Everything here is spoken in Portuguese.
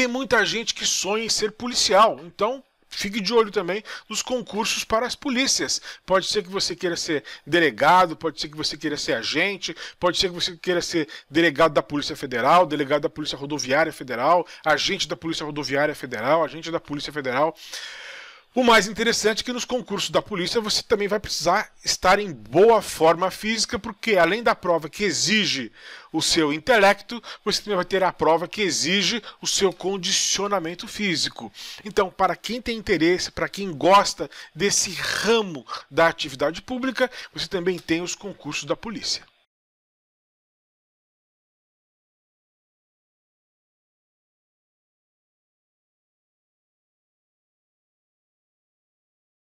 Tem muita gente que sonha em ser policial, então fique de olho também nos concursos para as polícias. Pode ser que você queira ser delegado, pode ser que você queira ser agente, pode ser que você queira ser delegado da Polícia Federal, delegado da Polícia Rodoviária Federal, agente da Polícia Rodoviária Federal, agente da Polícia Federal. O mais interessante é que nos concursos da polícia você também vai precisar estar em boa forma física, porque além da prova que exige o seu intelecto, você também vai ter a prova que exige o seu condicionamento físico. Então, para quem tem interesse, para quem gosta desse ramo da atividade pública, você também tem os concursos da polícia.